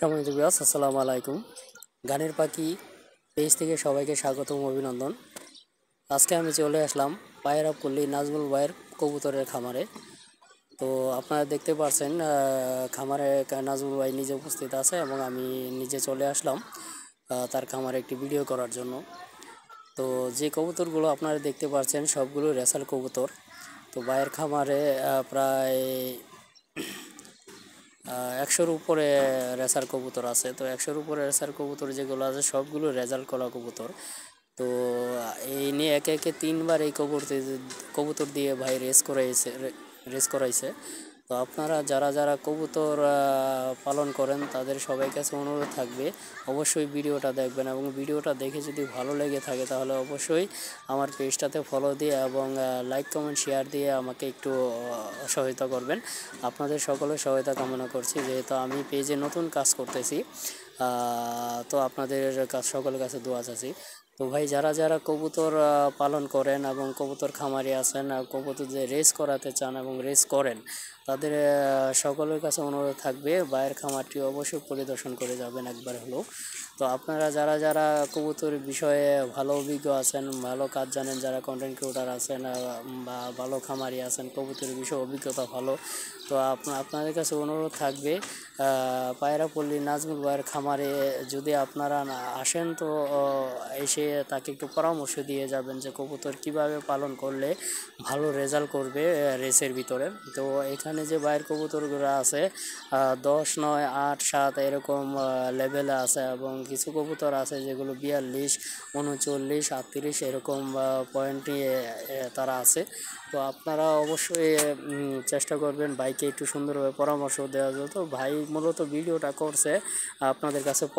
সম্মানিত বিয়াস আসসালামু আলাইকুম গানের পাখি পেজ থেকে সবাইকে স্বাগতম অভিনন্দন আজকে আমি চলে আসলাম পায়ের আপ করলি নাজমুল ভাইয়ের কবুতরের খামারে তো আপনারা দেখতে পাচ্ছেন খামারে নাজমুল ভাই নিজে উপস্থিত আছে এবং আমি নিজে চলে আসলাম তার খামারে একটি ভিডিও করার জন্য তো যে কবুতরগুলো আপনারা দেখতে পাচ্ছেন সবগুলো রেসাল কবুতর তো ভাইয়ের খামারে প্রায় একশোর উপরে রেসার কবুতর আছে তো একশোর উপরে রেসার কবুতর যেগুলো আছে সবগুলো রেজাল্ট করা কবুতর তো এই নিয়ে একে একে তিনবার এই কবুতর কবুতর দিয়ে ভাই রেস করাইছে রেস করাইছে তো আপনারা যারা যারা কবুতর পালন করেন তাদের সবাই কাছে অনুরোধ থাকবে অবশ্যই ভিডিওটা দেখবেন এবং ভিডিওটা দেখে যদি ভালো লেগে থাকে তাহলে অবশ্যই আমার পেজটাতে ফলো দিয়ে এবং লাইক কমেন্ট শেয়ার দিয়ে আমাকে একটু সহায়তা করবেন আপনাদের সকলের সহায়তা কামনা করছি যেহেতু আমি পেজে নতুন কাজ করতেছি তো আপনাদের কাজ সকলের কাছে দোয়া চাচ্ছি তো ভাই যারা যারা কবুতর পালন করেন এবং কবুতর খামারি আছেন কবুতর যে রেস করাতে চান এবং রেস করেন তাদের সকলের কাছে অনুরোধ থাকবে বায়ের খামারটি অবশ্যই পরিদর্শন করে যাবেন একবার হলেও তো আপনারা যারা যারা কবুতর বিষয়ে ভালো অভিজ্ঞ আছেন ভালো কাজ জানেন যারা কন্টেন্ট ক্রিয়েটার আছেন বা ভালো খামারি আছেন কবুতর বিষয়ে অভিজ্ঞতা ভালো তো আপনাদের কাছে অনুরোধ থাকবে পায়রাপল্লী নাজমুল বায়ের খামারে যদি আপনারা আসেন তো এসে দিয়ে তাকে একটু পরামর্শ দিয়ে যাবেন যে কবুতর কিভাবে পালন করলে ভালো রেজাল্ট করবে রেসের ভিতরে তো এখানে যে বাইর কবুতরগুলো আছে দশ নয় আট সাত এরকম লেভেলে আছে এবং কিছু কবুতর আছে যেগুলো বিয়াল্লিশ উনচল্লিশ আটত্রিশ এরকম পয়েন্ট তারা আছে তো আপনারা অবশ্যই চেষ্টা করবেন ভাইকে একটু সুন্দরভাবে পরামর্শ দেওয়া যেত ভাই মূলত ভিডিওটা করছে আপনাদের কাছে